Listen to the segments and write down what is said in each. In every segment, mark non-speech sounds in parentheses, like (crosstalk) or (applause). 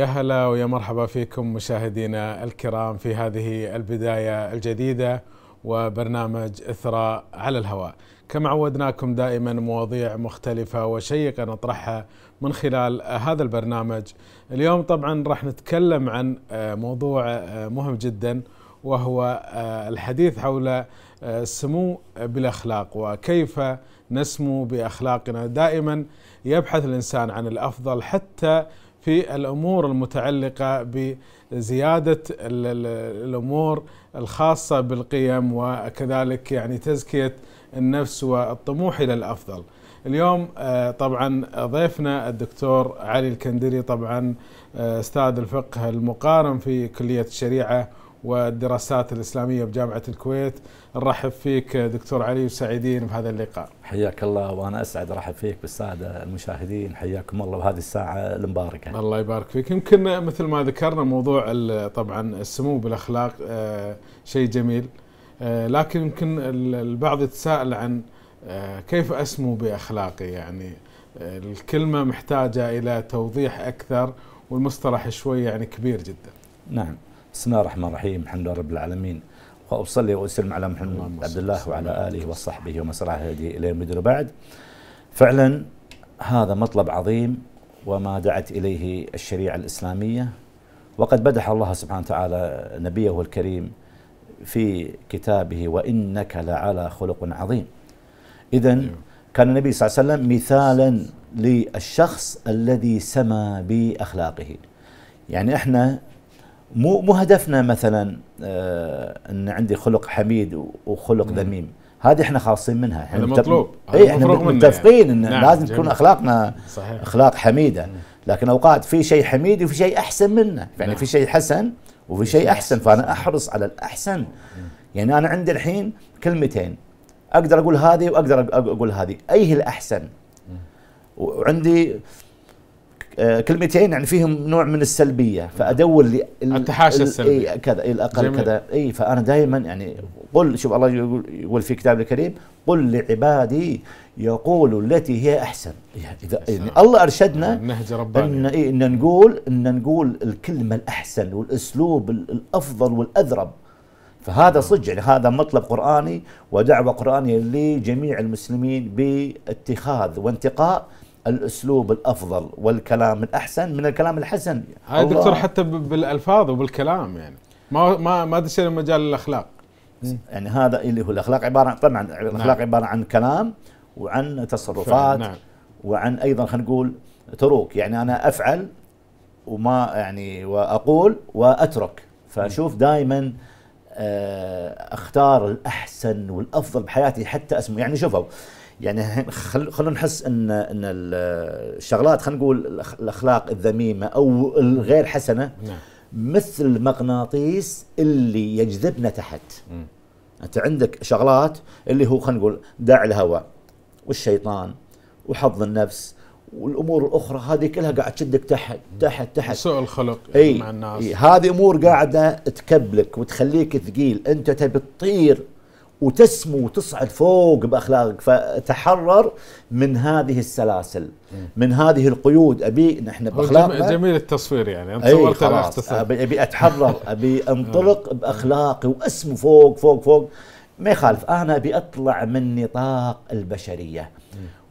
يا هلا ويا مرحبا فيكم مشاهدينا الكرام في هذه البداية الجديدة وبرنامج إثراء على الهواء كما عودناكم دائما مواضيع مختلفة وشيقة نطرحها من خلال هذا البرنامج اليوم طبعا راح نتكلم عن موضوع مهم جدا وهو الحديث حول السمو بالاخلاق وكيف نسمو باخلاقنا دائما يبحث الانسان عن الافضل حتى في الامور المتعلقه بزياده الامور الخاصه بالقيم وكذلك يعني تزكيه النفس والطموح الى الافضل. اليوم آه، طبعا ضيفنا الدكتور علي الكندري طبعا آه، استاذ الفقه المقارن في كليه الشريعه والدراسات الإسلامية بجامعة الكويت نرحب فيك دكتور علي وسعيدين بهذا اللقاء حياك الله وأنا أسعد أرحب فيك بالسادة المشاهدين حياكم الله بهذه الساعة المباركة الله يبارك فيك يمكن مثل ما ذكرنا موضوع طبعا السمو بالأخلاق آه، شيء جميل آه، لكن يمكن البعض يتساءل عن آه، كيف أسمو بأخلاقي يعني الكلمة محتاجة إلى توضيح أكثر والمصطلح شوي يعني كبير جدا نعم بسم الله الرحمن الرحيم الحمد لله رب العالمين وأصلي وأسلم على محمد عبد الله وعلى آله وصحبه ومن سرع هدي إلى يوم بعد فعلا هذا مطلب عظيم وما دعت إليه الشريعة الإسلامية وقد مدح الله سبحانه وتعالى نبيه الكريم في كتابه وإنك لعلى خلق عظيم إذا أيوه. كان النبي صلى الله عليه وسلم مثالا للشخص الذي سما بأخلاقه يعني احنا مو مو هدفنا مثلا آه، ان عندي خلق حميد وخلق ذميم هذه احنا خالصين منها احنا مطلوب اي احنا متفقين يعني. ان نعم لازم تكون اخلاقنا صحيح. اخلاق حميده مم. لكن اوقات في شيء حميد وفي شيء احسن منه يعني نعم. في شيء حسن وفي شيء احسن فانا احرص على الاحسن مم. يعني انا عندي الحين كلمتين اقدر اقول هذه واقدر اقول هذه اي هي الاحسن مم. وعندي آه، كلمتين يعني فيهم نوع من السلبيه فادور لي التحاشى السلبي إيه، كذا إيه، الاقل جميل. كذا اي فانا دائما يعني قل شوف الله يقول في كتاب الكريم قل لعبادي يقولوا التي هي احسن إيه، اذا يعني الله ارشدنا نهج رباني ان إيه ان نقول ان نقول الكلمه الاحسن والاسلوب الافضل والاذرب فهذا نعم. صدق يعني هذا مطلب قراني ودعوه قرانيه لجميع المسلمين باتخاذ وانتقاء الاسلوب الافضل والكلام الاحسن من الكلام الحسن هاي دكتور حتى بالالفاظ وبالكلام يعني ما ما ما دشينا مجال الاخلاق يعني هذا اللي هو الاخلاق عباره عن طبعا الاخلاق نعم. عباره عن كلام وعن تصرفات نعم. وعن ايضا خلينا نقول تروك يعني انا افعل وما يعني واقول واترك فاشوف دائما آه، اختار الاحسن والافضل بحياتي حتى اسمه يعني شوفوا يعني خلونا نحس ان ان الشغلات خلينا نقول الاخلاق الذميمه او الغير حسنه نعم. مثل المغناطيس اللي يجذبنا تحت انت عندك شغلات اللي هو خلينا نقول داعي الهوى والشيطان وحظ النفس والامور الاخرى هذه كلها قاعد تشدك تحت تحت تحت سوء الخلق اي مع الناس هذه امور قاعده تكبلك وتخليك ثقيل انت تبي تطير وتسمو وتصعد فوق باخلاقك فتحرر من هذه السلاسل من هذه القيود ابي نحن باخلاقنا جميل التصوير يعني انت صورت أبي, ابي اتحرر (laughs) ابي انطلق باخلاقي واسمو فوق فوق فوق ما يخالف انا ابي اطلع من نطاق البشريه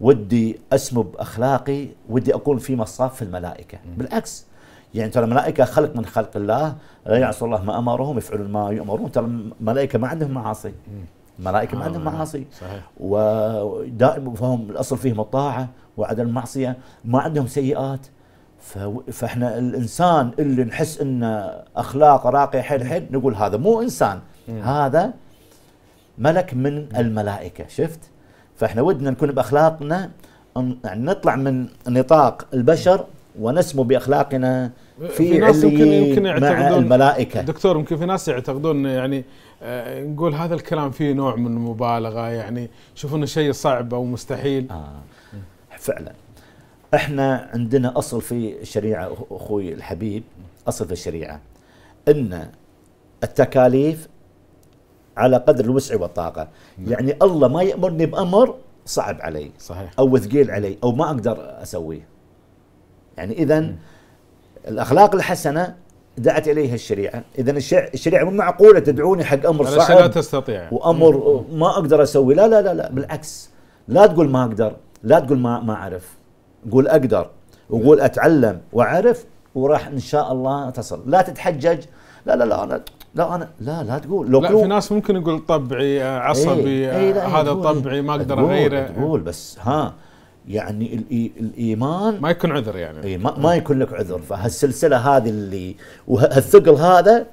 ودي اسمو باخلاقي ودي اكون في مصاف الملائكه بالعكس يعني ترى الملائكه خلق من خلق الله لا يعصوا الله ما امرهم يفعلون ما يؤمرون ترى الملائكه ما عندهم معاصي الملائكه ما عندهم آه، معاصي صحيح ودائما فهم الاصل فيهم الطاعه وعدم المعصيه ما عندهم سيئات فاحنا الانسان اللي نحس انه اخلاقه راقيه حيل حيل نقول هذا مو انسان مم. هذا ملك من الملائكه شفت فاحنا ودنا نكون باخلاقنا يعني نطلع من نطاق البشر ونسمو باخلاقنا في, في ناس يمكن يمكن يعتقدون مع الملائكه دكتور يمكن في ناس يعتقدون يعني آه، نقول هذا الكلام فيه نوع من المبالغه يعني شوف انه شيء صعب او مستحيل آه. فعلا احنا عندنا اصل في الشريعه اخوي الحبيب اصل في الشريعه ان التكاليف على قدر الوسع والطاقه نعم. يعني الله ما يامرني بامر صعب علي صحيح. او ثقيل علي او ما اقدر اسويه يعني اذا الاخلاق الحسنه دعت اليها الشريعه، اذا الشريعه مو معقوله تدعوني حق امر صعب لا تستطيع وامر ما اقدر اسوي، لا لا لا لا بالعكس لا تقول ما اقدر، لا تقول ما ما اعرف، قول اقدر وقول اتعلم واعرف وراح ان شاء الله تصل، لا تتحجج لا لا لا انا لا انا لا لا تقول لو لا في ناس ممكن يقول طبعي عصبي ايه ايه هذا طبعي ما اقدر اغيره تقول بس ها يعني الايمان ما يكون عذر يعني ما, ما يكون لك عذر فهالسلسله هذه اللي وهالثقل هذا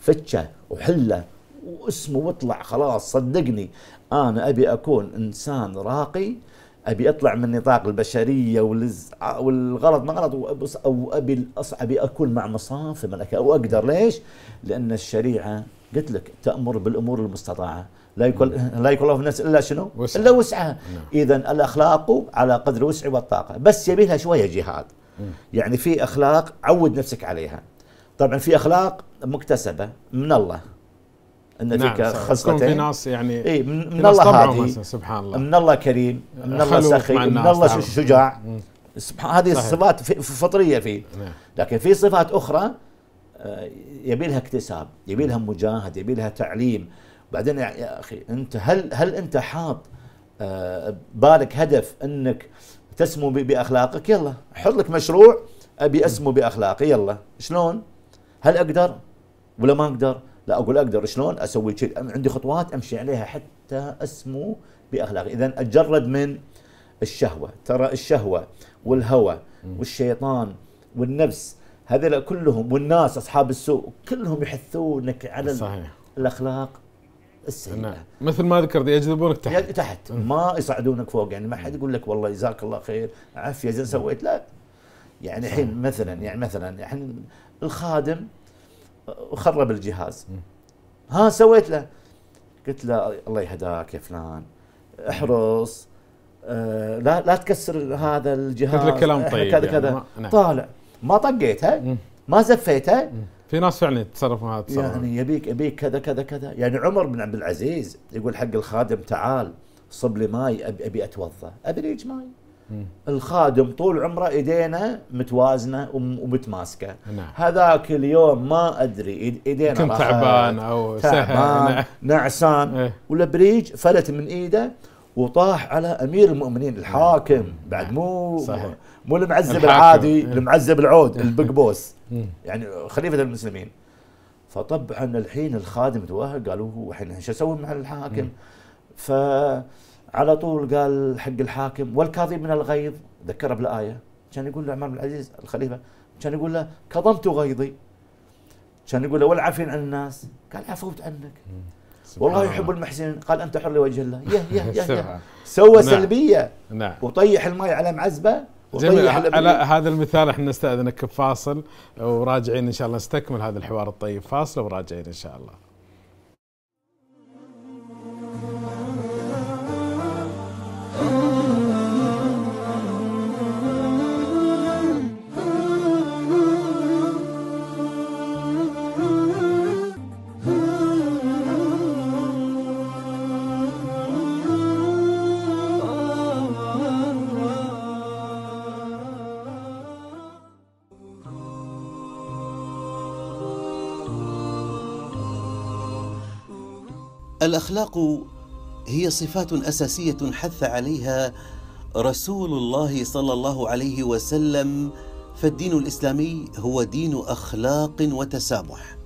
فتشه وحله واسمه واطلع خلاص صدقني انا ابي اكون انسان راقي ابي اطلع من نطاق البشريه والغلط ما غلط او ابي ابي اكون مع مصاف الملكه واقدر ليش؟ لان الشريعه قلت لك تامر بالامور المستطاعه لا يكل لا يكلف الناس الا شنو؟ وسعها. الا وسعها نعم. اذا الاخلاق على قدر الوسع والطاقه بس يبي لها شويه جهاد مم. يعني في اخلاق عود نفسك عليها طبعا في اخلاق مكتسبه من الله ان نعم فيك خصلتين في ناس يعني اي من, من الله هادي سبحان الله من الله كريم من الله سخي من الله شجاع سبحان هذه الصفات في فطريه فيه نعم. لكن في صفات اخرى آه، يبي لها اكتساب يبي لها مجاهد يبي لها تعليم بعدين يا اخي انت هل هل انت حاط آه، بالك هدف انك تسمو باخلاقك يلا حط لك مشروع ابي اسمو باخلاقي يلا شلون هل اقدر ولا ما اقدر لا اقول اقدر شلون اسوي شيء عندي خطوات امشي عليها حتى اسمو باخلاقي اذا اتجرد من الشهوه ترى الشهوه والهوى والشيطان والنفس هذول كلهم والناس اصحاب السوء كلهم يحثونك على صحيح. الاخلاق السيئه نعم. مثل ما ذكرت يجذبونك تحت تحت ما يصعدونك فوق يعني ما حد يقول لك والله جزاك الله خير عافيه زين سويت لا يعني الحين مثلا يعني مثلا الحين الخادم خرب الجهاز ها سويت له قلت له الله يهداك يا فلان احرص آه لا لا تكسر هذا الجهاز قلت كلام طيب كذا يعني كذا نعم. طالع ما طقيتها ما زفيتها في ناس فعلا يتصرفون هذا التصرف يعني يبيك يبيك كذا كذا كذا يعني عمر بن عبد العزيز يقول حق الخادم تعال صب لي ماي ابي, أبي اتوضا ابريج ماي الخادم طول عمره ايدينا متوازنه ومتماسكه نعم. هذاك اليوم ما ادري ايدينا كنت تعبان او تعبان نعم. نعسان ايه. والابريج فلت من ايده وطاح على امير المؤمنين الحاكم نعم. بعد مو صحيح. مو المعذب العادي إيه. المعذب العود (laughs) البيج بوس إيه. يعني خليفه المسلمين فطبعا الحين الخادم توهق قالوا هو الحين شو اسوي مع الحاكم إيه. فعلى طول قال حق الحاكم والكاظم من الغيظ ذكره بالايه كان يقول له عمر بن العزيز الخليفه كان يقول له كظمت غيظي كان يقول له والعافين عن الناس قال عفوت عنك والله يحب المحسنين قال انت حر لوجه الله يه يه يه, يه. (laughs) سوى نعم. سلبيه نعم. وطيح الماي على معزبه جميل على هذا المثال احنا نستاذنك بفاصل وراجعين ان شاء الله نستكمل هذا الحوار الطيب فاصل وراجعين ان شاء الله الاخلاق هي صفات اساسيه حث عليها رسول الله صلى الله عليه وسلم فالدين الاسلامي هو دين اخلاق وتسامح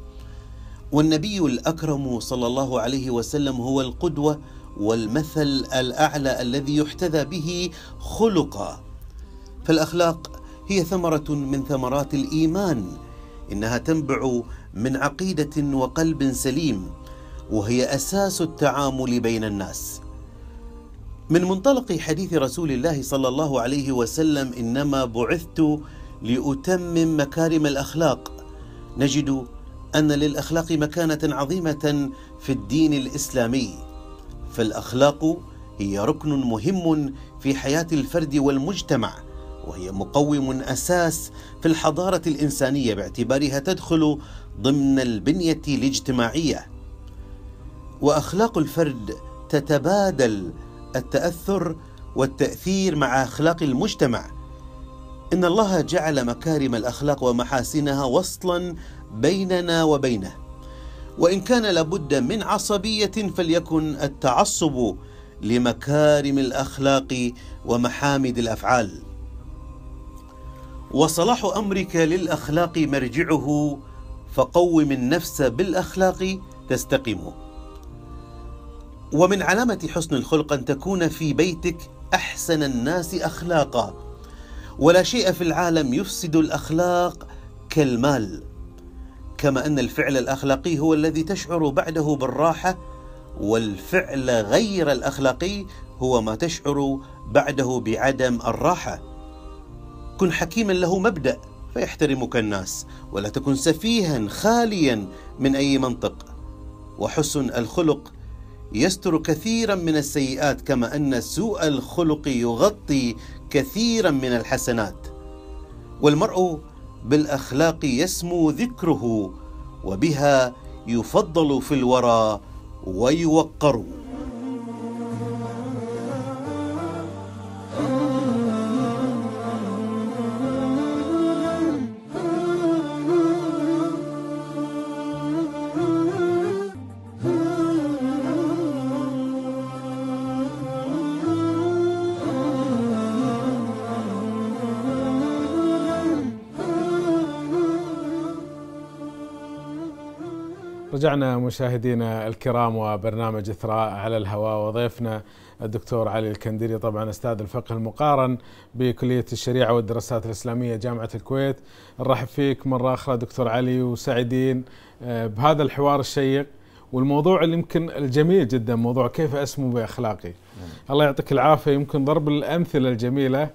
والنبي الاكرم صلى الله عليه وسلم هو القدوه والمثل الاعلى الذي يحتذى به خلقا فالاخلاق هي ثمره من ثمرات الايمان انها تنبع من عقيده وقلب سليم وهي اساس التعامل بين الناس من منطلق حديث رسول الله صلى الله عليه وسلم انما بعثت لاتمم مكارم الاخلاق نجد ان للاخلاق مكانه عظيمه في الدين الاسلامي فالاخلاق هي ركن مهم في حياه الفرد والمجتمع وهي مقوم اساس في الحضاره الانسانيه باعتبارها تدخل ضمن البنيه الاجتماعيه واخلاق الفرد تتبادل التاثر والتاثير مع اخلاق المجتمع ان الله جعل مكارم الاخلاق ومحاسنها وصلا بيننا وبينه وان كان لابد من عصبيه فليكن التعصب لمكارم الاخلاق ومحامد الافعال وصلاح امرك للاخلاق مرجعه فقوم النفس بالاخلاق تستقيم ومن علامة حسن الخلق أن تكون في بيتك أحسن الناس أخلاقا ولا شيء في العالم يفسد الأخلاق كالمال كما أن الفعل الأخلاقي هو الذي تشعر بعده بالراحة والفعل غير الأخلاقي هو ما تشعر بعده بعدم الراحة كن حكيما له مبدأ فيحترمك الناس ولا تكن سفيها خاليا من أي منطق وحسن الخلق يستر كثيرا من السيئات كما ان سوء الخلق يغطي كثيرا من الحسنات والمرء بالاخلاق يسمو ذكره وبها يفضل في الورى ويوقر رجعنا مشاهدينا الكرام وبرنامج اثراء على الهواء وضيفنا الدكتور علي الكندري طبعا استاذ الفقه المقارن بكليه الشريعه والدراسات الاسلاميه جامعه الكويت نرحب فيك مره اخرى دكتور علي وسعيدين آه، بهذا الحوار الشيق والموضوع اللي يمكن الجميل جدا موضوع كيف اسمو باخلاقي نعم. الله يعطيك العافيه يمكن ضرب الامثله الجميله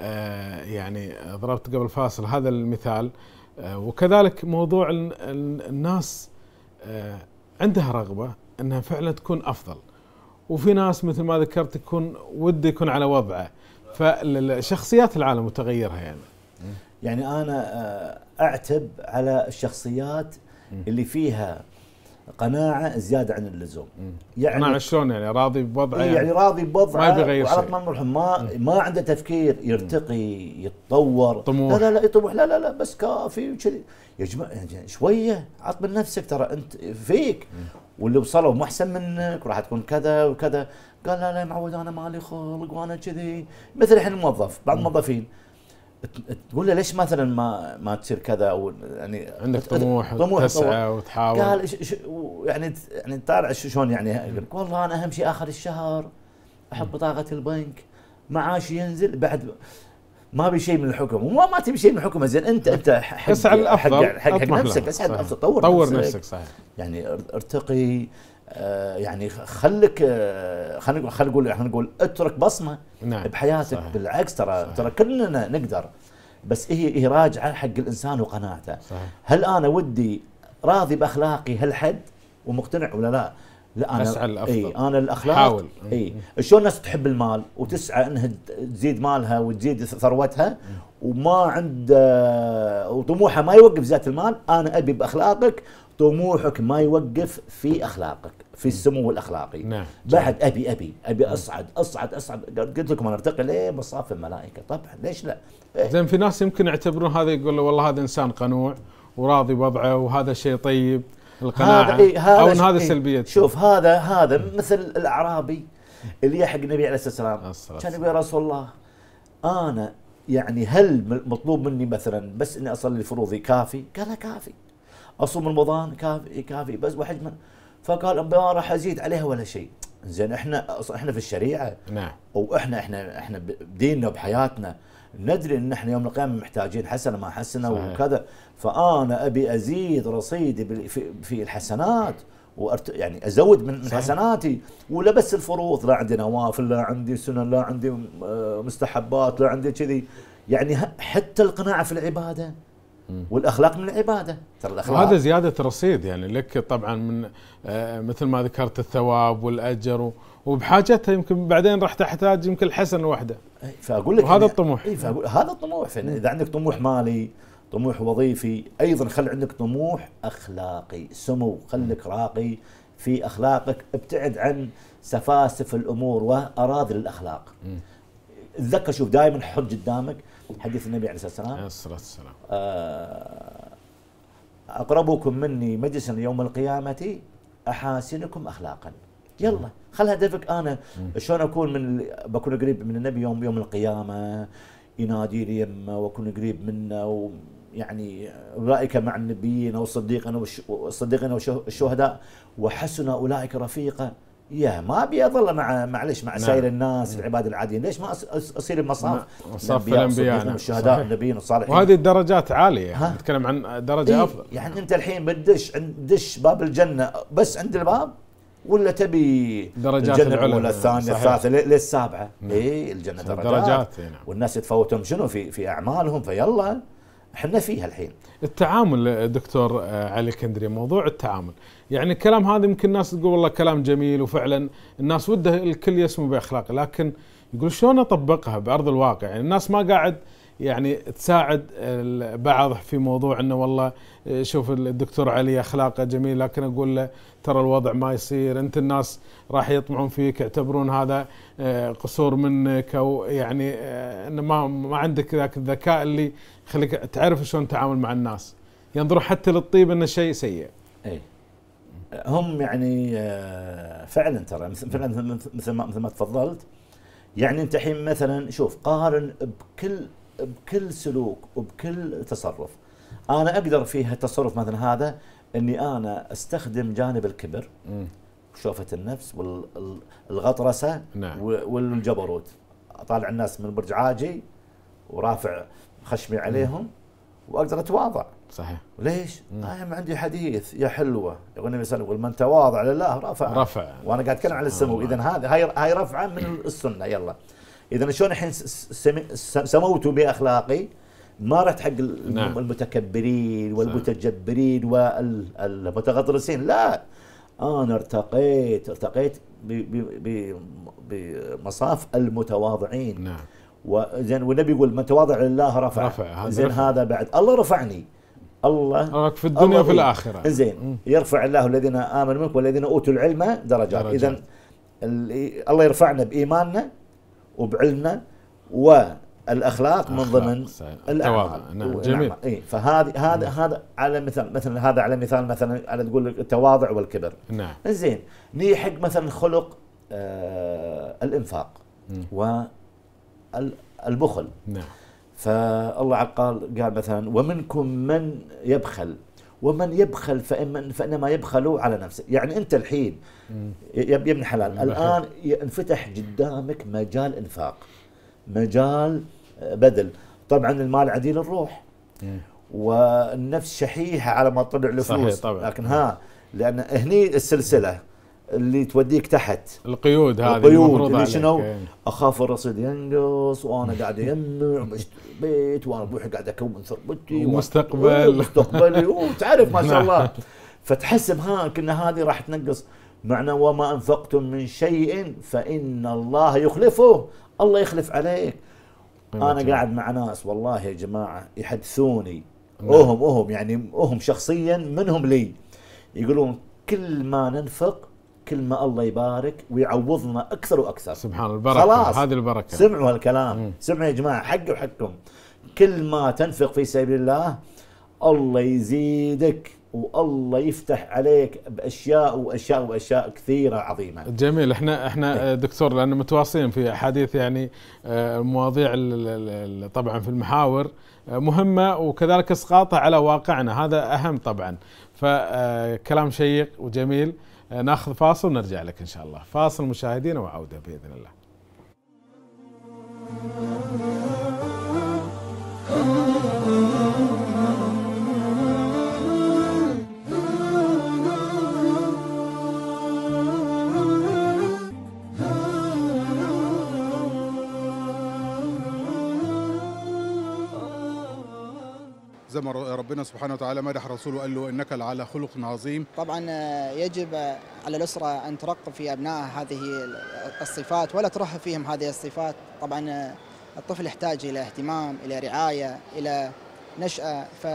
آه، يعني ضربت قبل فاصل هذا المثال آه، وكذلك موضوع الناس آه، عندها رغبه انها فعلا تكون افضل وفي ناس مثل ما ذكرت تكون وده يكون على وضعه فالشخصيات العالم متغيرها يعني يعني انا آه، اعتب على الشخصيات اللي فيها قناعه زياده عن اللزوم يعني قناعه شلون يعني راضي بوضعه يعني, يعني راضي بوضعه ما بيغير شيء ما مرحب ما ما عنده تفكير يرتقي يتطور طموح لا لا لا يطمح لا لا لا بس كافي وكذي يا جماعه شويه عط من نفسك ترى انت فيك واللي وصلوا مو احسن منك وراح تكون كذا وكذا قال لا لا معود انا مالي خلق وانا كذي مثل الحين الموظف بعض الموظفين تقول له ليش مثلا ما ما تصير كذا او يعني عندك طموح طموح تسعى وتحاول قال يعني يعني طالع شلون يعني والله انا اهم شيء اخر الشهر احط بطاقه البنك معاشي ينزل بعد ما ابي شيء من الحكم وما ما تبي شيء من الحكم زين انت انت حق حق, حق, نفسك اسعد الافضل طور, طور نفسك, نفسك صحيح يعني ارتقي آه، يعني خلك آه، خلينا نقول خلينا نقول احنا نقول اترك بصمه نعم بحياتك صحيح بالعكس ترى صحيح ترى كلنا نقدر بس هي إيه هي راجعه حق الانسان وقناعته صحيح هل انا ودي راضي باخلاقي هالحد ومقتنع ولا لا؟ لا انا اسعى الافضل إيه انا الاخلاق حاول اي شلون الناس تحب المال وتسعى انها تزيد مالها وتزيد ثروتها وما عند آه، وطموحه ما يوقف زياده المال انا ابي باخلاقك طموحك ما يوقف في اخلاقك في السمو الاخلاقي نعم. بعد ابي ابي ابي اصعد اصعد اصعد قلت لكم انا ارتقي ليه مصاف الملائكه طبعا ليش لا زين إيه. في ناس يمكن يعتبرون هذا يقول له والله هذا انسان قنوع وراضي بوضعه وهذا شيء طيب القناعه هذا إيه هذا او ان هذا إيه سلبيته شوف هذا هذا مثل الاعرابي اللي يحق النبي عليه الصلاه والسلام كان يا رسول الله انا يعني هل مطلوب مني مثلا بس اني اصلي فروضي كافي؟ قال كافي اصوم رمضان كافي كافي بس واحد من فقال ما راح ازيد عليها ولا شيء زين احنا احنا في الشريعه نعم واحنا احنا احنا بديننا وبحياتنا ندري ان احنا يوم القيامه محتاجين حسنه ما حسنه صحيح. وكذا فانا ابي ازيد رصيدي في الحسنات وأرت... يعني ازود من صحيح. حسناتي ولا بس الفروض لا عندي نوافل لا عندي سنن لا عندي آه، مستحبات لا عندي كذي يعني حتى القناعه في العباده والاخلاق من العباده ترى الاخلاق وهذا زياده رصيد يعني لك طبعا من آه، مثل ما ذكرت الثواب والاجر وبحاجتها يمكن بعدين راح تحتاج يمكن الحسن وحده فاقول لك وهذا الطموح اي فأقول هذا الطموح اذا عندك طموح مالي طموح وظيفي ايضا خل عندك طموح اخلاقي سمو خلك راقي في اخلاقك ابتعد عن سفاسف الامور واراذل الاخلاق تذكر شوف دائما حط قدامك حديث النبي عليه الصلاه والسلام عليه الصلاه والسلام آه، أقربكم مني مجلسا يوم القيامة أحاسنكم أخلاقا يلا خل هدفك أنا شلون أكون من بكون قريب من النبي يوم يوم القيامة ينادي لي يمه وأكون قريب منه يعني أولئك مع النبيين أو الصديقين الشهداء وحسن أولئك رفيقا يا ما ابي اظل مع معلش مع نعم. سائر الناس نعم. العباد العاديين ليش ما اصير بمصاف مصاف الانبياء نعم. الشهداء النبيين والصالحين وهذه الدرجات عاليه نتكلم عن درجه إيه؟ افضل يعني انت الحين بتدش دش باب الجنه بس عند الباب ولا تبي درجات الجنه الاولى الثانيه الثالثه للسابعه نعم. اي الجنه درجات, درجات نعم. والناس يتفوتون شنو في في اعمالهم فيلا احنا فيها الحين التعامل دكتور آه، علي كندري موضوع التعامل يعني الكلام هذا يمكن الناس تقول والله كلام جميل وفعلا الناس وده الكل يسمو باخلاق لكن يقول شلون اطبقها بارض الواقع يعني الناس ما قاعد يعني تساعد بعض في موضوع انه والله آه، شوف الدكتور علي اخلاقه جميل لكن اقول له ترى الوضع ما يصير انت الناس راح يطمعون فيك يعتبرون هذا آه، قصور منك او يعني انه ما ما عندك ذاك الذكاء اللي خليك تعرف شلون تتعامل مع الناس ينظروا حتى للطيب انه شيء سيء اي هم يعني آه، فعلا ترى مثل مثل ما مثل ما تفضلت يعني انت الحين مثلا شوف قارن بكل بكل سلوك وبكل تصرف انا اقدر فيها التصرف مثلا هذا اني انا استخدم جانب الكبر شوفة النفس والغطرسه نعم. والجبروت اطالع الناس من برج عاجي ورافع خشمي عليهم واقدر اتواضع صحيح ليش؟ انا آه، عندي حديث يا حلوه يقول النبي صلى الله عليه وسلم يقول من تواضع لله رفع رفع وانا قاعد اتكلم عن السمو اذا هذه هاي هاي رفعه من السنه يلا اذا شلون الحين سموت باخلاقي ما رحت حق نعم. المتكبرين والمتجبرين والمتغطرسين لا انا ارتقيت ارتقيت بمصاف المتواضعين نعم وزين والنبي يقول من تواضع لله رفع, رفع. زين هذا بعد الله رفعني الله في الدنيا وفي الاخره زين يرفع الله الذين امنوا منكم والذين اوتوا العلم درجات, درجات. اذا الله يرفعنا بايماننا وبعلمنا والاخلاق من ضمن التواضع نعم جميل اي فهذه هذا نعم. هذا على مثال مثلا هذا على مثال مثلا على تقول التواضع والكبر نعم زين نيجي حق مثلا خلق آه الانفاق مم. البخل نعم فالله قال قال مثلا ومنكم من يبخل ومن يبخل فإن فإنما يبخل على نفسه يعني أنت الحين يا ابن حلال الآن انفتح قدامك مجال إنفاق مجال آه، بذل طبعا المال عديل الروح والنفس شحيحة على ما طلع له فلوس لكن ها لأن هني السلسلة اللي توديك تحت القيود هذه القيود اللي شنو إيه. اخاف الرصيد ينقص وانا قاعد اجمع بيت وانا بروحي قاعد اكون ثروتي ومستقبل مستقبلي وتعرف ما شاء الله نعم. فتحسب ها ان هذه راح تنقص معنى وما انفقتم من شيء فان الله يخلفه الله يخلف عليك انا قاعد مع ناس والله يا جماعه يحدثوني نعم. وهم وهم يعني وهم شخصيا منهم لي يقولون كل ما ننفق كل ما الله يبارك ويعوضنا اكثر واكثر سبحان البركه خلاص هذه البركه سمعوا هالكلام سمعوا يا جماعه حقي وحقكم كل ما تنفق في سبيل الله الله يزيدك والله يفتح عليك باشياء واشياء واشياء كثيره عظيمه. جميل احنا احنا إيه. دكتور لان متواصلين في احاديث يعني آه، مواضيع طبعا في المحاور آه، مهمه وكذلك اسقاطها على واقعنا هذا اهم طبعا فكلام شيق وجميل ناخذ فاصل ونرجع لك إن شاء الله فاصل مشاهدينا وعودة بإذن الله ربنا سبحانه وتعالى مدح رسوله وقال له انك على خلق عظيم طبعا آه، يجب آه، على الاسره ان ترقب في ابنائها هذه الصفات ولا ترهب فيهم هذه الصفات طبعا آه، الطفل يحتاج الى اهتمام الى رعايه الى نشاه ف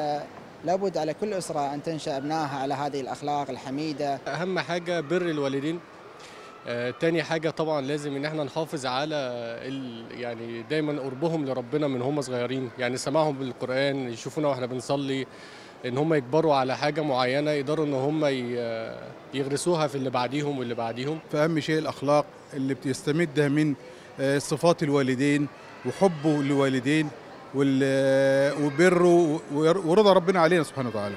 لابد على كل اسره ان تنشا ابنائها على هذه الاخلاق الحميده اهم حاجه بر الوالدين آه، تاني حاجة طبعا لازم ان احنا نحافظ على ال... يعني دايما قربهم لربنا من هم صغيرين يعني سماعهم بالقرآن يشوفونا واحنا بنصلي ان هم يكبروا على حاجة معينة يقدروا ان هم يغرسوها في اللي بعديهم واللي بعديهم فأهم شيء الأخلاق اللي بتستمدها من آه، صفات الوالدين وحبه للوالدين وبره ورضا ربنا علينا سبحانه وتعالى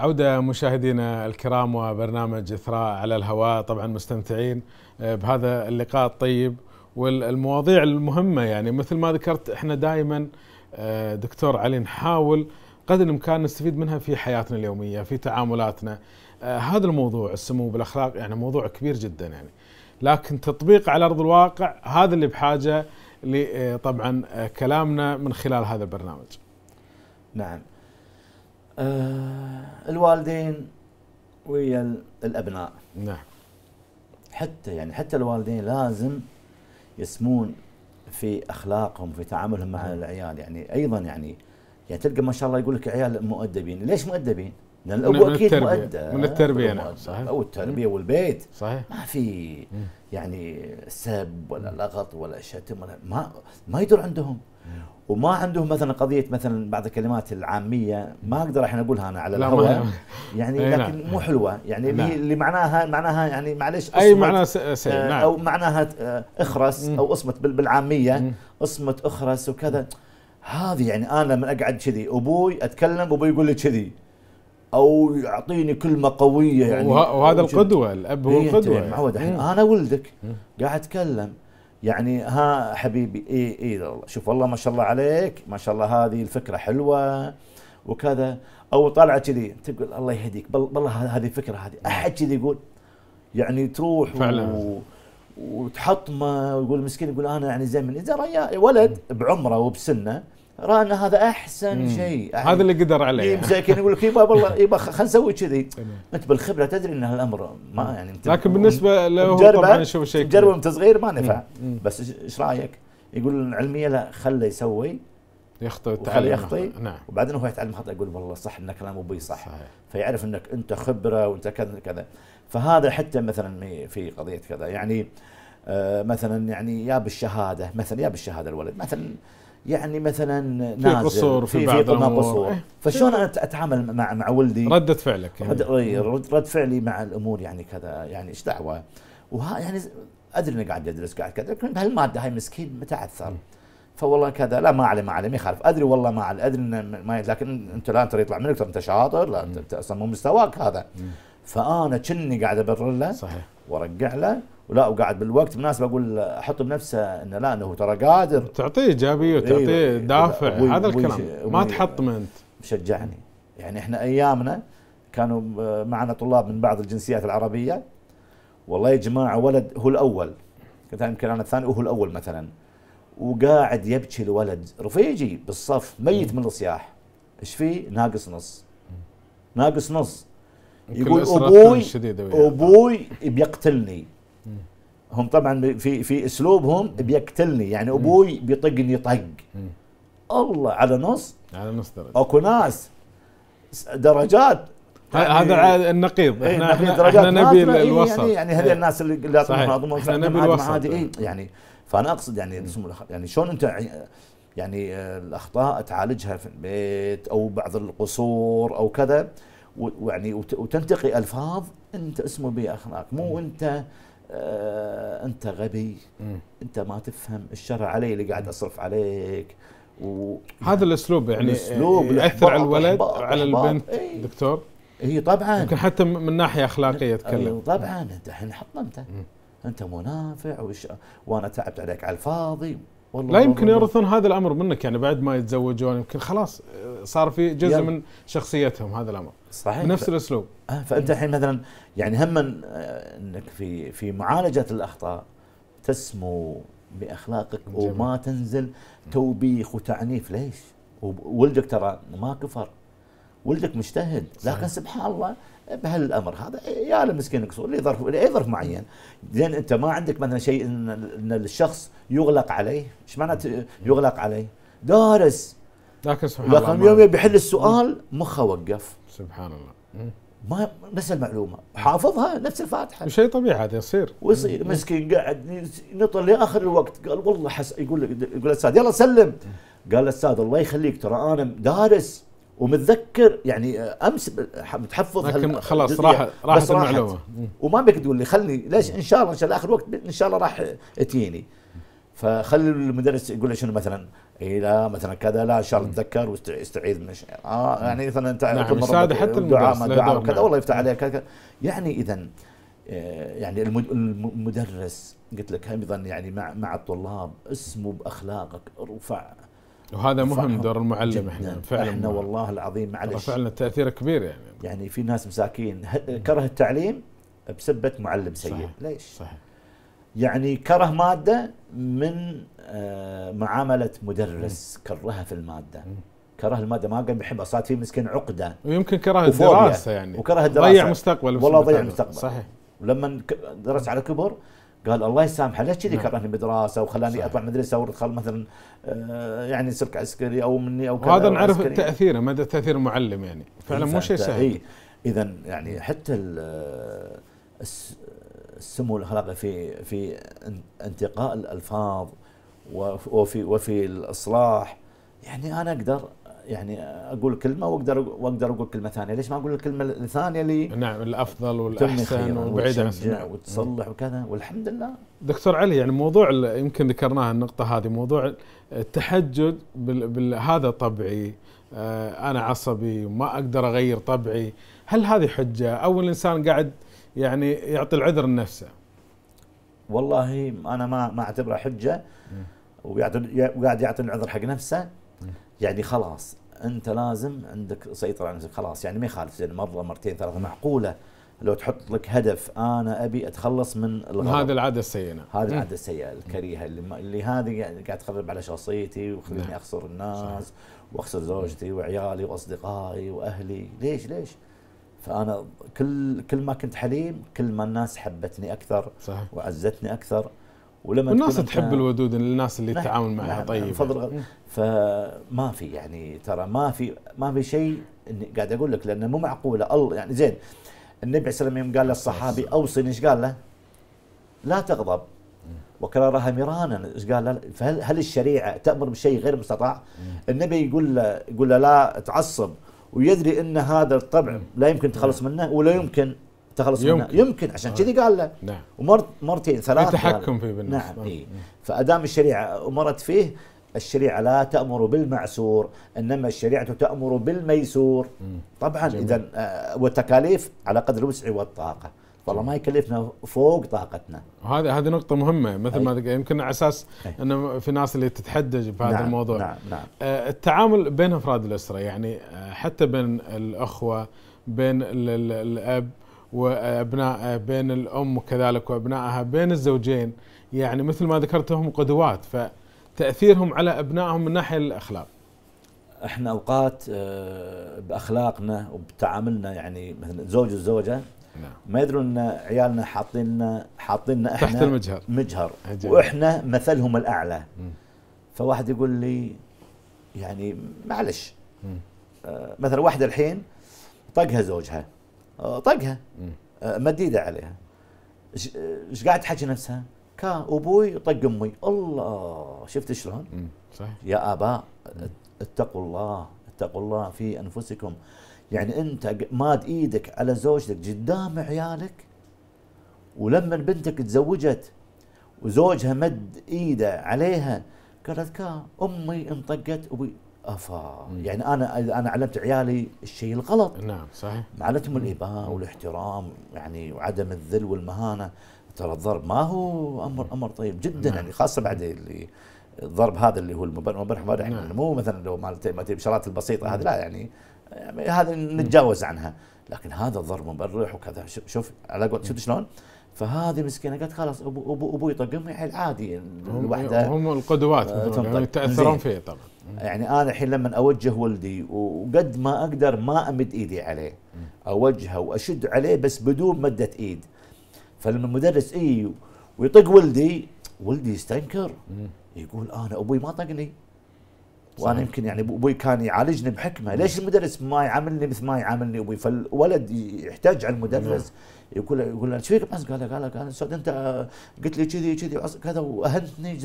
عودة مشاهدينا الكرام وبرنامج إثراء على الهواء طبعا مستمتعين آه، بهذا اللقاء الطيب والمواضيع المهمة يعني مثل ما ذكرت احنا دائما آه، دكتور علي نحاول قدر الإمكان نستفيد منها في حياتنا اليومية في تعاملاتنا آه، هذا الموضوع السمو بالأخلاق يعني موضوع كبير جدا يعني لكن تطبيق على أرض الواقع هذا اللي بحاجة طبعا كلامنا من خلال هذا البرنامج نعم آه، الوالدين ويا الابناء نعم حتى يعني حتى الوالدين لازم يسمون في اخلاقهم في تعاملهم مع نعم. العيال يعني ايضا يعني يعني تلقى ما شاء الله يقول لك عيال مؤدبين ليش مؤدبين؟ لان الابو اكيد التربية. مؤدب من التربيه نعم صحيح او التربيه مم. والبيت صحيح ما في يعني سب ولا لغط ولا شتم ولا ما ما يدور عندهم مم. وما عندهم مثلا قضيه مثلا بعض الكلمات العاميه ما اقدر الحين اقولها انا على الهواء يعني إيه، لكن مو حلوه يعني لا. اللي معناها معناها يعني معلش اي معنى سيء آه، نعم. او معناها آه، اخرس او اصمت بالعاميه اصمت اخرس وكذا هذه يعني انا من اقعد كذي ابوي اتكلم ابوي يقول لي كذي او يعطيني كلمه قويه يعني وهذا القدوه الاب هو إيه، القدوه يعني معود الحين انا ولدك قاعد اتكلم يعني ها حبيبي اي اي والله شوف والله ما شاء الله عليك ما شاء الله هذه الفكره حلوه وكذا او طالعه كذي تقول الله يهديك والله هذه فكره هذه احد كذي يقول يعني تروح فعلا. و... وتحطمه ويقول مسكين يقول انا يعني زين من اذا ولد بعمره وبسنه راى ان هذا احسن شيء يعني هذا اللي قدر عليه يعني. يقول لك يبا والله (laughs) يبا خلينا نسوي كذي انت بالخبره تدري ان هالامر ما يعني انت لكن بالنسبه له طبعا شوف شيء تجربه انت صغير ما نفع بس ايش رايك؟ يقول علميا لا خله يسوي يخطئ تعلم يخطئ نعم وبعدين هو يتعلم خطا يقول والله صح ان كلام ابوي صح صحيح. فيعرف انك انت خبره وانت كذا كذا فهذا حتى مثلا في قضيه كذا يعني آه مثلا يعني يا بالشهاده مثلا يا بالشهاده الولد مثلا يعني مثلا نازل في قصور في, في بعض ما قصور فشلون انا اتعامل مع مع ولدي رده فعلك يعني. إيه، رد, رد فعلي مع الامور يعني كذا يعني ايش دعوه وها يعني ادري اني قاعد ادرس قاعد كذا لكن بهالماده هاي مسكين متعثر فوالله كذا لا ما عليه ما عليه ما يخالف ادري والله ما عليه ادري ما لكن انت لا ترى يطلع منك انت شاطر لا انت اصلا مو مستواك هذا فانا كني قاعد ابرر له صحيح وارجع له ولا وقاعد بالوقت مناسب اقول احط بنفسه انه لا انه ترى قادر تعطيه ايجابيه إيه، وتعطيه إيه، دافع هذا الكلام ما تحطمه انت مشجعني يعني احنا ايامنا كانوا آه، معنا طلاب من بعض الجنسيات العربيه والله يا جماعه ولد هو الاول كنت يمكن انا الثاني وهو الاول مثلا وقاعد يبكي الولد رفيجي بالصف ميت من الصياح ايش فيه؟ ناقص نص ناقص نص يقول ابوي ابوي بيقتلني هم طبعا في في اسلوبهم بيقتلني يعني ابوي بيطقني طق الله على نص على نص درجه اكو ناس درجات هذا يعني- إيه، النقيض احنا احنا, درجات احنا نبي يعني- يعني- الوسط يعني, يعني هذول إيه. الناس اللي لا احنا نبي الوسط إيه، يعني فانا اقصد يعني يعني شلون انت يعني آه، الاخطاء تعالجها في البيت او بعض القصور او كذا ويعني وتنتقي الفاظ انت اسمه باخلاق مو انت آه انت غبي انت ما تفهم الشرع علي اللي قاعد اصرف عليك و هذا الاسلوب يعني الاسلوب ياثر على الولد على البنت ايه دكتور اي طبعا يمكن حتى من ناحيه اخلاقيه إيه، اتكلم ايه طبعا انت الحين حطمته انت منافع وش وانا تعبت عليك على الفاضي والله لا يمكن يرثون هذا الامر منك يعني بعد ما يتزوجون يمكن خلاص صار في جزء من شخصيتهم هذا الامر صحيح بنفس الاسلوب آه، فانت إيه. الحين مثلا يعني هم آه، انك في في معالجه الاخطاء تسمو باخلاقك جميل. وما تنزل توبيخ وتعنيف ليش؟ ولدك ترى ما كفر ولدك مجتهد صحيح. لكن سبحان الله بهالامر هذا إيه، يا المسكين قصور ظرف لاي ظرف معين زين انت ما عندك مثلا شيء ان الشخص يغلق عليه ايش معناته يغلق عليه؟ دارس لكن سبحان الله لكن يوم يبي يحل السؤال مخه وقف سبحان الله ما نسى المعلومه حافظها نفس الفاتحه شيء طبيعي هذا يصير ويصير مسكين قاعد نطل لاخر الوقت قال والله حس يقول لك يقول الاستاذ يلا سلم قال الاستاذ الله يخليك ترى انا دارس ومتذكر يعني امس متحفظ لكن خلاص يعني راح راحت المعلومه وما بك تقول لي خلني ليش ان شاء الله ان شاء الله اخر وقت ان شاء الله راح تجيني فخلي المدرس يقول له شنو مثلا اي لا مثلا كذا لا ان شاء الله تذكر واستعيذ من اه يعني مثلا انت نعم كل حتى الدعاء دعاء كذا والله يفتح عليك كذا يعني اذا آه، يعني المدرس قلت لك ايضا يعني مع مع الطلاب اسمه باخلاقك ارفع وهذا مهم دور المعلم احنا فعلا احنا والله العظيم معلش فعلا تاثيره كبير يعني يعني في ناس مساكين كره التعليم بسبه معلم سيء صحيح ليش؟ صحيح يعني كره ماده من آه، معامله مدرس كرهها في الماده كره الماده ما قال بيحب صارت فيه مسكين عقده ويمكن كره الدراسه يعني وكره الدراسه ضيع مستقبل والله ضيع مستقبل صحيح ولما درس على كبر قال الله يسامحه ليش كذي نعم. كرهني بالدراسه وخلاني صحيح. اطلع مدرسه وادخل مثلا آه، يعني سلك عسكري او مني او كذا هذا نعرف تاثيره مدى تاثير المعلم يعني فعلا مو شيء سهل إيه. اذا يعني حتى آه، السمو الاخلاقي في في انتقاء الالفاظ وفي وفي الاصلاح يعني انا اقدر يعني اقول كلمه واقدر واقدر اقول كلمه ثانيه، ليش ما اقول الكلمه الثانيه اللي نعم الافضل والاحسن والبعيد عن نعم. وتصلح وكذا والحمد لله. دكتور علي يعني موضوع يمكن ذكرناها النقطه هذه موضوع التحجج بهذا هذا طبعي آه، انا عصبي ما اقدر اغير طبعي، هل هذه حجه او الانسان قاعد يعني يعطي العذر لنفسه والله انا ما ما اعتبره حجه وقاعد يعطي العذر حق نفسه يعني خلاص انت لازم عندك سيطره على نفسك خلاص يعني ما يخالف زين مره مرتين ثلاثه معقوله لو تحط لك هدف انا ابي اتخلص من هذه العاده السيئه هذه العاده السيئه الكريهه اللي, اللي هذه قاعد تخرب على شخصيتي وخليني نعم. اخسر الناس واخسر زوجتي وعيالي واصدقائي واهلي ليش ليش فانا كل كل ما كنت حليم كل ما الناس حبتني اكثر صح. وعزتني اكثر ولما الناس تحب الودود الناس اللي تتعامل نعم، معها نعم، نعم، طيب فضل فما في يعني ترى ما في ما في شيء قاعد اقول لك لانه مو معقوله الله يعني زين النبي صلى الله عليه وسلم قال للصحابي اوصني ايش قال له؟ لا تغضب وكررها مرانا ايش قال له؟ فهل هل الشريعه تامر بشيء غير مستطاع؟ النبي يقول له يقول له لا تعصب ويدري ان هذا الطبع لا يمكن تخلص نعم. منه ولا يمكن تخلص يمكن. منه يمكن عشان كذي قال له نعم. ومرت مرتين ثلاث التحكم فيه بالنسبه نعم،, نعم إيه. فادام الشريعه امرت فيه الشريعه لا تامر بالمعسور انما الشريعه تامر بالميسور طبعا اذا آه، والتكاليف على قدر الوسع والطاقه والله ما يكلفنا فوق طاقتنا هذه هذه نقطه مهمه مثل ما يمكن على اساس انه في ناس اللي تتحجج بهذا نعم الموضوع نعم نعم آه، التعامل بين افراد الاسره يعني آه، حتى بين الاخوه بين الاب وابناء آه، بين الام كذلك وابنائها بين الزوجين يعني مثل ما ذكرتهم قدوات فتاثيرهم على ابنائهم من ناحيه الاخلاق احنا اوقات باخلاقنا وبتعاملنا يعني مثلا زوج الزوجه نعم. ما يدرون ان عيالنا حاطين لنا حاطين لنا احنا تحت المجهر مجهر عجل. واحنا مثلهم الاعلى مم. فواحد يقول لي يعني معلش آه مثلا واحده الحين طقها زوجها آه طقها آه مديده عليها ايش قاعد تحكي نفسها؟ كا ابوي طق امي الله شفت شلون؟ صح يا اباء اتقوا الله اتقوا الله في انفسكم يعني انت ماد ايدك على زوجتك قدام عيالك ولما بنتك تزوجت وزوجها مد ايده عليها قالت كا امي انطقت ابوي افا يعني انا انا علمت عيالي الشيء الغلط نعم صحيح معلتهم الاباء والاحترام يعني وعدم الذل والمهانه ترى الضرب ما هو امر امر طيب جدا نعم. يعني خاصه بعد اللي الضرب هذا اللي هو المبرح مبرح يعني نعم. مو مثلا لو مال البشرات البسيطه هذه لا يعني يعني هذه نتجاوز عنها لكن هذا ضرب مبرح وكذا شوف على قول شفت شلون؟ فهذه مسكينه قالت خلاص ابو ابو ابوي يطقم عادي الوحده هم القدوات آه، يتاثرون يعني فيه طبعا يعني انا الحين لما اوجه ولدي وقد ما اقدر ما امد ايدي عليه اوجهه واشد عليه بس بدون مده ايد فلما المدرس اي ويطق ولدي ولدي يستنكر يقول انا ابوي ما طقني وانا يمكن يعني ابوي كان يعالجني بحكمه ليش المدرس ما يعاملني مثل ما يعاملني ابوي فالولد يحتاج على المدرس يقول له يقول له ايش فيك بس قال قال قال استاذ انت قلت لي كذي كذي كذا واهنتني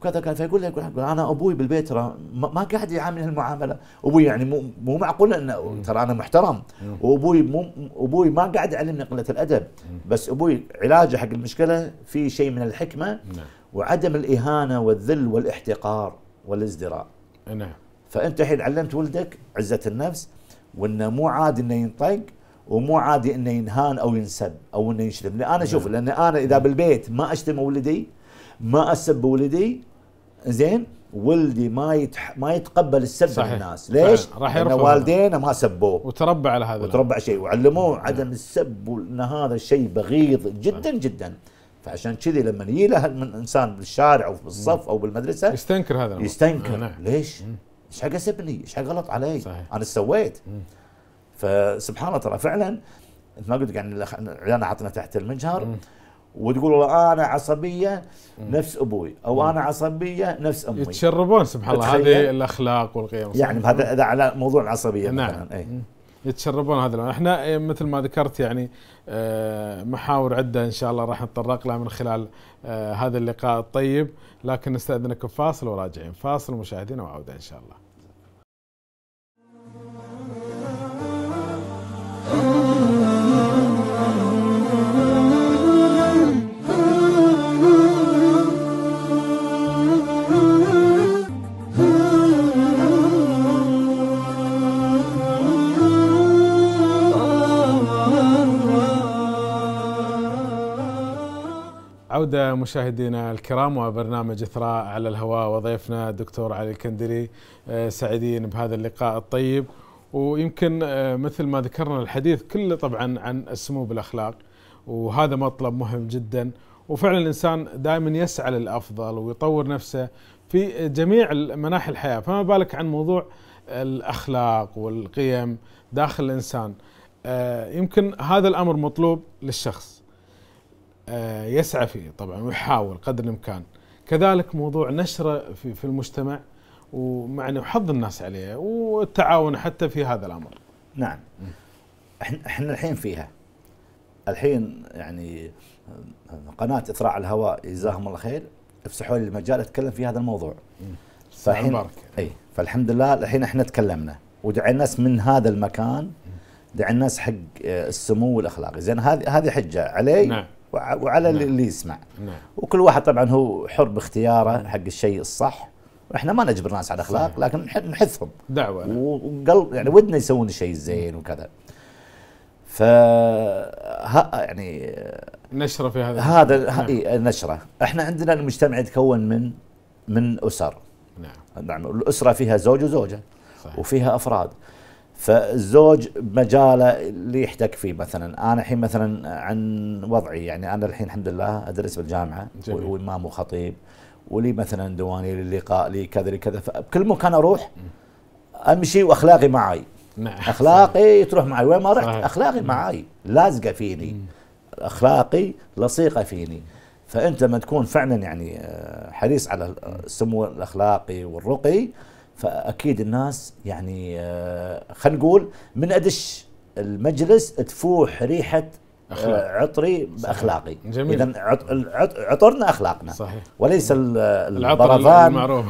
وكذا قال فيقول له يقول انا ابوي بالبيت ترى ما قاعد يعاملني هالمعامله ابوي يعني مو مو معقول انه ترى انا محترم وابوي مو ابوي ما قاعد يعلمني قله الادب بس ابوي علاجه حق المشكله في شيء من الحكمه نعم. وعدم الاهانه والذل والاحتقار والازدراء نعم فانت الحين علمت ولدك عزه النفس وانه مو عادي انه ينطق ومو عادي انه ينهان او ينسب او انه يشتم لان انا شوف نعم. لان انا اذا بالبيت ما اشتم ولدي ما اسب ولدي زين ولدي ما يتح... ما يتقبل السب صحيح. من الناس ليش؟ راح لان والدينا ما سبوه وتربى على هذا وتربى على شيء وعلموه نعم. عدم السب وان هذا شيء بغيض جدا نعم. جدا فعشان كذي لما يجي له من انسان بالشارع او بالصف او بالمدرسه يستنكر هذا يستنكر نعم. ليش؟ ايش حق اسبني؟ ايش حق غلط علي؟ صحيح. انا سويت فسبحان الله ترى فعلا انت ما قلت يعني العيال عطنا تحت المجهر وتقول والله انا عصبيه نفس ابوي او مم. انا عصبيه نفس امي يتشربون سبحان الله هذه الاخلاق والقيم يعني هذا هذا على موضوع العصبيه نعم. مثلا اي يتشربون هذا اللون احنا إيه، مثل ما ذكرت يعني آه، محاور عده ان شاء الله راح نتطرق لها من خلال آه، هذا اللقاء الطيب لكن نستاذنك فاصل وراجعين فاصل مشاهدينا وعوده ان شاء الله عودة مشاهدينا الكرام وبرنامج إثراء على الهواء وضيفنا الدكتور علي الكندري آه، سعيدين بهذا اللقاء الطيب ويمكن آه، مثل ما ذكرنا الحديث كله طبعا عن السمو بالأخلاق وهذا مطلب مهم جدا وفعلا الإنسان دائما يسعى للأفضل ويطور نفسه في جميع مناحي الحياة فما بالك عن موضوع الأخلاق والقيم داخل الإنسان آه، يمكن هذا الأمر مطلوب للشخص آه، يسعى فيه طبعا ويحاول قدر الامكان كذلك موضوع نشره في, في المجتمع ومعني وحض الناس عليه والتعاون حتى في هذا الامر نعم احنا احنا الحين فيها الحين يعني آه، قناه اثراء الهواء جزاهم الله خير افسحوا لي المجال اتكلم في هذا الموضوع فالحين اي فالحمد لله الحين احنا تكلمنا ودعي الناس من هذا المكان دعي الناس حق آه، السمو والاخلاق زين هذه هذه حجه علي نعم. وعلى نعم. اللي يسمع نعم. وكل واحد طبعا هو حر باختياره حق الشيء الصح واحنا ما نجبر الناس على الاخلاق لكن نحثهم دعوه وقلب يعني ودنا يسوون الشيء الزين وكذا ف يعني نشره في هذا هذا إيه، نعم. إيه نشره احنا عندنا المجتمع يتكون من من اسر نعم نعم الاسره فيها زوج وزوجه صحيح. وفيها افراد فالزوج بمجاله اللي يحتك فيه مثلا انا الحين مثلا عن وضعي يعني انا الحين الحمد لله ادرس بالجامعه جميل. وامام وخطيب ولي مثلا دواني للقاء لي كذا لي كذا فبكل مكان اروح امشي واخلاقي معي معي نعم. اخلاقي صحيح. تروح معي وين ما رحت صحيح. اخلاقي نعم. معي لازقه فيني مم. اخلاقي لصيقه فيني فانت لما تكون فعلا يعني آه، حريص على السمو الاخلاقي والرقي فاكيد الناس يعني آه، خلينا نقول من ادش المجلس تفوح ريحه آه، أخلاق. عطري باخلاقي جميل اذا عطرنا اخلاقنا صحيح وليس البرافان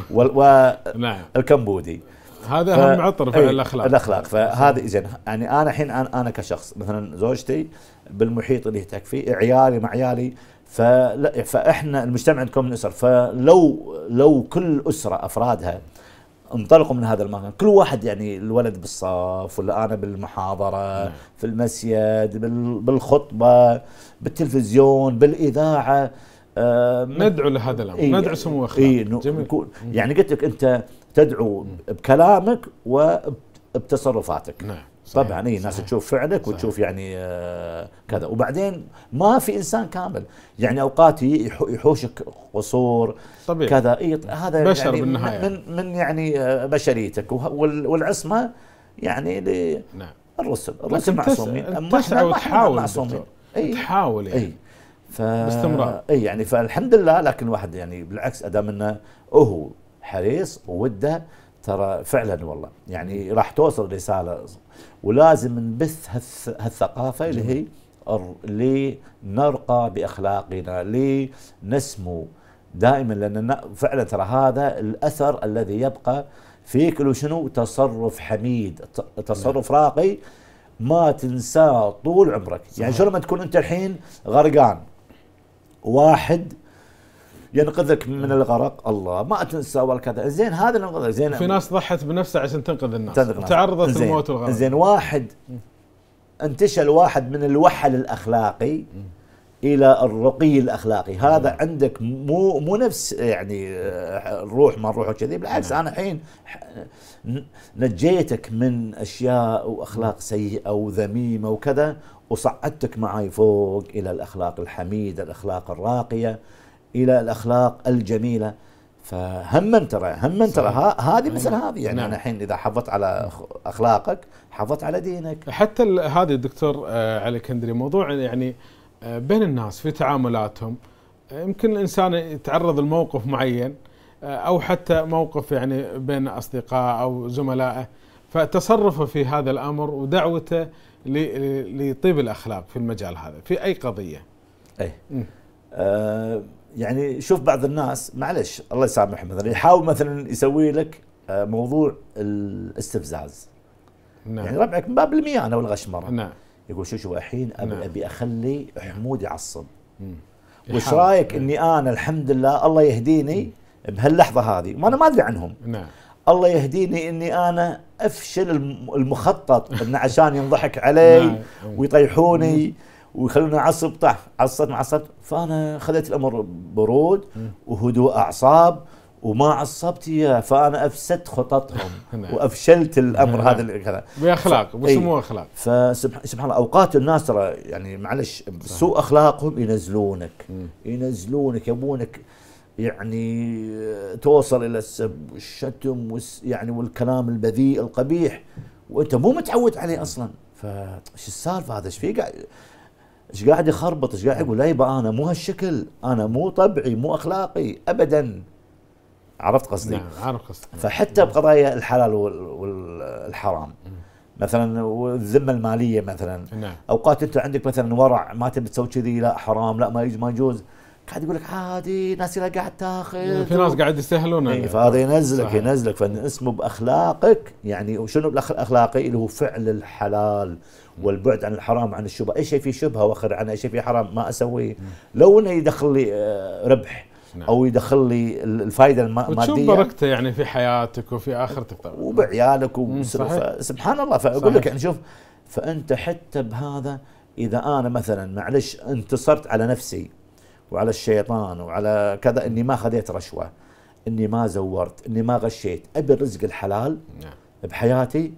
والكمبودي نعم. هذا اهم عطر في إيه، الاخلاق الاخلاق فهذا اذا يعني انا الحين أنا, انا كشخص مثلا زوجتي بالمحيط اللي يهتك فيه عيالي مع عيالي فاحنا المجتمع عندكم من اسر فلو لو كل اسره افرادها انطلقوا من هذا المكان كل واحد يعني الولد بالصف ولا انا بالمحاضره مم. نعم. في المسجد بالخطبه بالتلفزيون بالاذاعه آه ندعو لهذا الامر إيه ندعو سمو اخي إيه جميل يعني قلت لك انت تدعو بكلامك وبتصرفاتك نعم صحيح. طبعا اي الناس تشوف فعلك صحيح. وتشوف يعني آه كذا وبعدين ما في انسان كامل يعني اوقات يحوشك قصور طبيعي كذا اي هذا بشر يعني بالنهايه من من يعني آه بشريتك والعصمه يعني ل نعم الرسل الرسل معصومين اما وتحاول معصومين اي تحاول يعني إيه. ف... باستمرار اي يعني فالحمد لله لكن الواحد يعني بالعكس ادام انه هو حريص ووده ترى فعلا والله يعني راح توصل رساله ولازم نبث هالثقافه اللي هي لنرقى باخلاقنا لنسمو دائما لان فعلا ترى هذا الاثر الذي يبقى فيك كل شنو تصرف حميد تصرف نعم. راقي ما تنساه طول عمرك يعني شلون ما تكون انت الحين غرقان واحد ينقذك يعني من الغرق الله ما تنسى والكذا زين هذا اللي زين في ناس ضحت بنفسها عشان تنقذ الناس تعرضت للموت والغرق زين واحد انتشل واحد من الوحل الاخلاقي الى الرقي الاخلاقي هذا مم. عندك مو مو نفس يعني الروح آه، ما الروح وكذي بالعكس انا الحين نجيتك من اشياء واخلاق سيئه وذميمه وكذا وصعدتك معي فوق الى الاخلاق الحميده الاخلاق الراقيه الى الاخلاق الجميله فهما ترى هما ترى هذه مثل نعم. هذه يعني نعم. انا الحين اذا حافظت على اخلاقك حافظت على دينك حتى هذا الدكتور آه، علي كندري موضوع يعني آه، بين الناس في تعاملاتهم آه، يمكن الانسان يتعرض لموقف معين او حتى موقف يعني بين اصدقاء او زملائه فتصرفه في هذا الامر ودعوته لطيب الاخلاق في المجال هذا في اي قضيه. اي. آه يعني شوف بعض الناس معلش الله يسامح مثلا يحاول مثلا يسوي لك آه، موضوع الاستفزاز نعم. يعني ربعك من باب الميانه والغشمره نعم. يقول شو شو الحين ابي, نعم. أبي اخلي نعم. حمود يعصب وش رايك نعم. اني انا الحمد لله الله يهديني بهاللحظه هذه وانا ما ادري عنهم نعم. الله يهديني اني انا افشل المخطط ان عشان ينضحك علي نعم. ويطيحوني ويخلوني اعصب طاح عصبت ما عصبت فانا خليت الامر برود وهدوء اعصاب وما عصبت اياه فانا افسدت خططهم (laughs) نعم. وافشلت الامر نعم. هذا كذا (laughs) باخلاق وسمو اخلاق فسبحان الله اوقات الناس ترى يعني معلش سوء اخلاقهم ينزلونك ينزلونك يبونك يعني توصل الى السب والشتم يعني والكلام البذيء القبيح وانت مو متعود عليه اصلا فش السالفه هذا ايش فيه ايش قاعد يخربط ايش قاعد يقول لا يبا انا مو هالشكل انا مو طبعي مو اخلاقي ابدا عرفت قصدي؟ نعم عارف قصدي فحتى نعم. بقضايا الحلال والحرام مثلا والذمه الماليه مثلا نعم. اوقات انت عندك مثلا ورع ما تبي تسوي كذي لا حرام لا ما يجوز ما يجوز قاعد يقول لك عادي ناس قاعد تاخذ في ناس قاعد يستهلون اي يعني. فهذا ينزلك صحيح. ينزلك فاسمه باخلاقك يعني وشنو بالاخلاقي اللي هو فعل الحلال والبعد عن الحرام عن الشبهه اي شيء فيه شبهه واخر عن اي شيء فيه حرام ما اسويه لو انه يدخل لي آه، ربح نعم. او يدخل لي الفائده الماديه وتشوف بركته يعني في حياتك وفي اخرتك طبعا وبعيالك سبحان الله فاقول لك يعني شوف فانت حتى بهذا اذا انا مثلا معلش انتصرت على نفسي وعلى الشيطان وعلى كذا اني ما خذيت رشوه اني ما زورت اني ما غشيت ابي الرزق الحلال نعم. بحياتي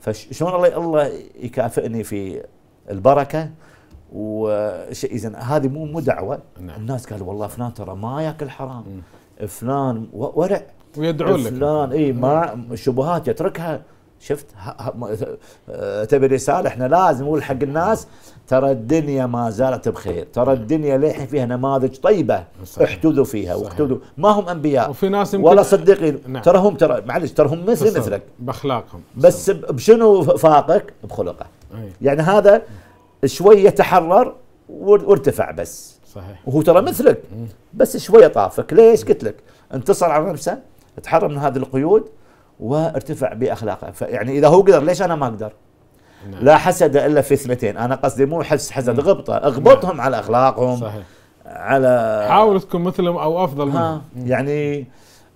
فشلون الله الله يكافئني في البركه وشيء زين هذه مو مو دعوه نعم. الناس قالوا والله فلان ترى ما ياكل حرام فلان ورع ويدعون لك فلان اي نعم. ما شبهات يتركها شفت آه، تبي رساله احنا لازم نقول حق الناس ترى الدنيا ما زالت بخير ترى الدنيا للحين فيها نماذج طيبه صحيح. احتذوا فيها واحتذوا ما هم انبياء وفي ناس ولا صديقين نعم. ترى هم ترى معلش ترى هم مثل مثلك باخلاقهم بس بشنو فاقك بخلقه أي. يعني هذا شوي يتحرر وارتفع بس صحيح وهو ترى مثلك بس شويه طافك ليش قلت لك انتصر على نفسه تحرر من هذه القيود وارتفع باخلاقه فيعني اذا هو قدر ليش انا ما اقدر نعم. لا حسد الا في اثنتين انا قصدي مو حس حسد نعم. غبطه اغبطهم نعم. على اخلاقهم صحيح. على حاول تكون مثلهم او افضل منهم يعني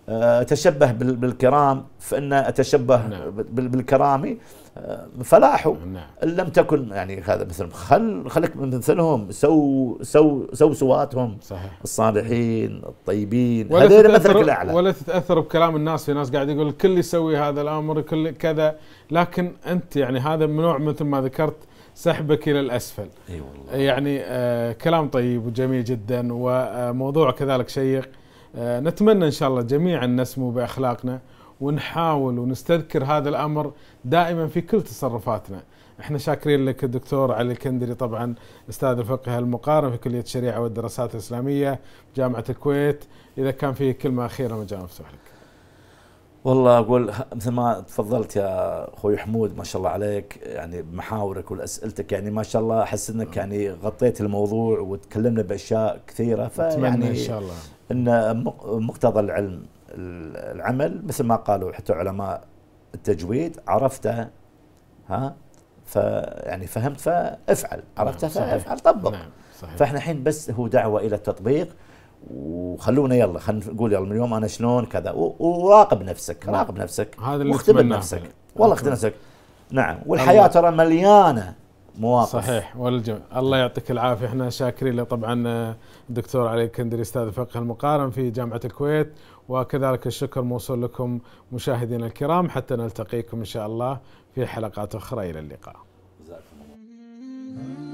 آه، اتشبه بالكرام فان اتشبه نعم. بالكرامي آه، فلاحوا نعم. لم تكن يعني هذا مثلهم خل خليك مثلهم سو سو سو سواتهم صحيح. الصالحين الطيبين هذول مثلك الاعلى ولا تتاثر بكلام الناس في ناس قاعد يقول الكل يسوي هذا الامر الكل كذا لكن انت يعني هذا من نوع مثل ما ذكرت سحبك الى الاسفل اي أيوة والله يعني آه كلام طيب وجميل جدا وموضوع كذلك شيق آه، نتمنى إن شاء الله جميعا نسمو بأخلاقنا ونحاول ونستذكر هذا الأمر دائما في كل تصرفاتنا احنا شاكرين لك الدكتور علي الكندري طبعا استاذ الفقه المقارن في كليه الشريعه والدراسات الاسلاميه بجامعه الكويت اذا كان في كلمه اخيره مجال مفتوح لك والله اقول مثل ما تفضلت يا اخوي حمود ما شاء الله عليك يعني بمحاورك والاسئلتك يعني ما شاء الله احس انك نعم. يعني غطيت الموضوع وتكلمنا باشياء كثيره فيعني ان شاء الله ان مقتضى العلم العمل مثل ما قالوا حتى علماء التجويد عرفته ها فيعني فهمت فافعل عرفته نعم، فافعل طبق نعم صحيح. فاحنا الحين بس هو دعوه الى التطبيق وخلونا يلا خلينا نقول يلا من اليوم انا شلون كذا وراقب نفسك نعم. راقب نفسك هذا اللي واختبر نفسك والله اختبر نعم. نفسك نعم والحياه ترى مليانه مواقف صحيح والجو الله يعطيك العافيه احنا شاكرين طبعا آه، الدكتور علي الكندري استاذ فقه المقارن في جامعه الكويت وكذلك الشكر موصول لكم مشاهدينا الكرام حتى نلتقيكم ان شاء الله في حلقات اخرى الى اللقاء جزاكم الله